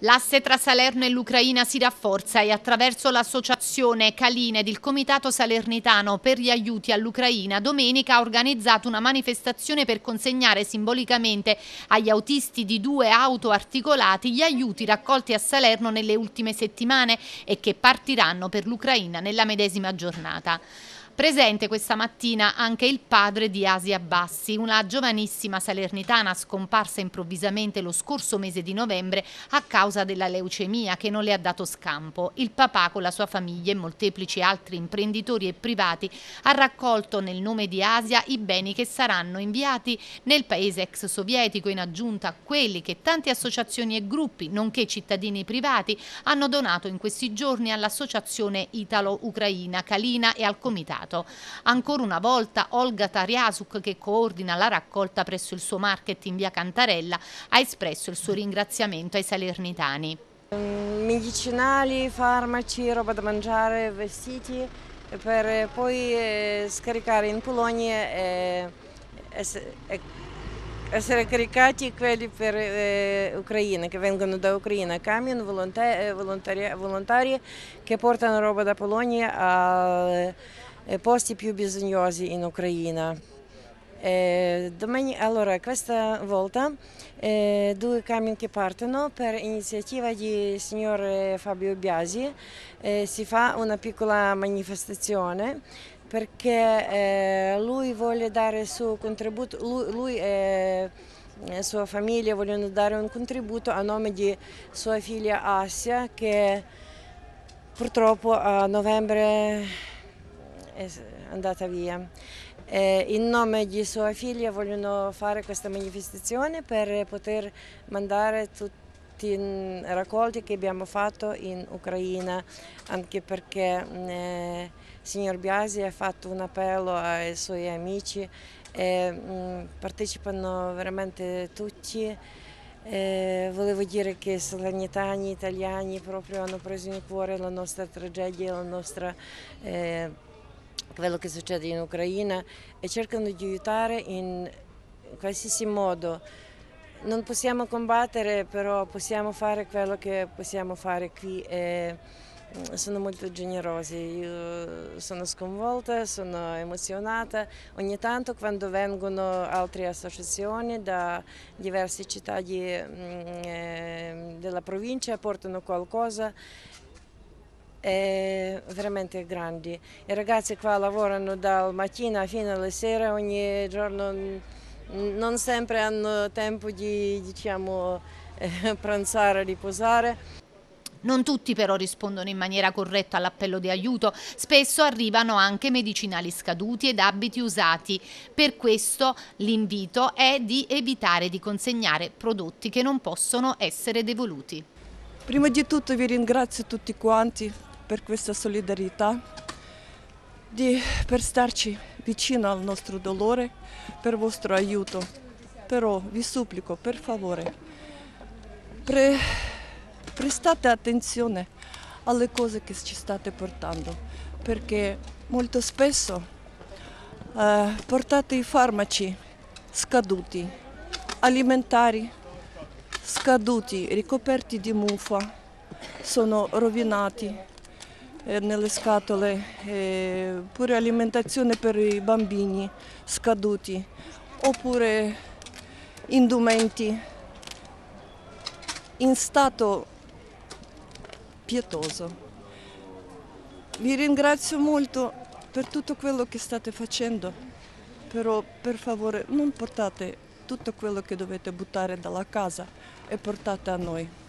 L'asse tra Salerno e l'Ucraina si rafforza e attraverso l'associazione Caline ed il Comitato Salernitano per gli aiuti all'Ucraina domenica ha organizzato una manifestazione per consegnare simbolicamente agli autisti di due auto articolati gli aiuti raccolti a Salerno nelle ultime settimane e che partiranno per l'Ucraina nella medesima giornata. Presente questa mattina anche il padre di Asia Bassi, una giovanissima salernitana scomparsa improvvisamente lo scorso mese di novembre a causa della leucemia che non le ha dato scampo. Il papà con la sua famiglia e molteplici altri imprenditori e privati ha raccolto nel nome di Asia i beni che saranno inviati nel paese ex sovietico in aggiunta a quelli che tante associazioni e gruppi, nonché cittadini privati, hanno donato in questi giorni all'associazione italo-ucraina Calina e al comitato Senato. Ancora una volta Olga Tariasuk, che coordina la raccolta presso il suo market in via Cantarella, ha espresso il suo ringraziamento ai salernitani. Medicinali, farmaci, roba da mangiare, vestiti per poi eh, scaricare in Polonia e essere caricati quelli per eh, Ucraina, che vengono da Ucraina, camion, eh, volontari, volontari che portano roba da Polonia a posti più bisognosi in Ucraina. Eh, domani, allora, questa volta eh, due camion che partono per iniziativa di signor Fabio Biasi eh, si fa una piccola manifestazione perché lui vuole dare il suo contributo, lui, lui e sua famiglia vogliono dare un contributo a nome di sua figlia Asia che purtroppo a novembre è andata via. Eh, in nome di sua figlia vogliono fare questa manifestazione per poter mandare tutti i mm, raccolti che abbiamo fatto in Ucraina, anche perché mm, eh, signor Biasi ha fatto un appello ai suoi amici, eh, partecipano veramente tutti. Eh, volevo dire che i salernitani italiani proprio hanno preso in cuore la nostra tragedia, la nostra eh, quello che succede in Ucraina e cercano di aiutare in qualsiasi modo. Non possiamo combattere, però possiamo fare quello che possiamo fare qui e mm, sono molto generosi. Io sono sconvolta, sono emozionata. Ogni tanto quando vengono altre associazioni da diverse città di, mm, eh, della provincia portano qualcosa eh, veramente grandi. I ragazzi qua lavorano dal mattino fino alla sera, ogni giorno non sempre hanno tempo di diciamo, eh, pranzare, riposare. Non tutti però rispondono in maniera corretta all'appello di aiuto, spesso arrivano anche medicinali scaduti ed abiti usati. Per questo l'invito è di evitare di consegnare prodotti che non possono essere devoluti. Prima di tutto vi ringrazio tutti quanti per questa solidarietà, di, per starci vicino al nostro dolore, per il vostro aiuto. Però vi supplico, per favore, pre, prestate attenzione alle cose che ci state portando, perché molto spesso eh, portate i farmaci scaduti, alimentari scaduti, ricoperti di muffa, sono rovinati, eh, nelle scatole, eh, pure alimentazione per i bambini scaduti, oppure indumenti in stato pietoso. Vi ringrazio molto per tutto quello che state facendo, però per favore non portate tutto quello che dovete buttare dalla casa e portate a noi.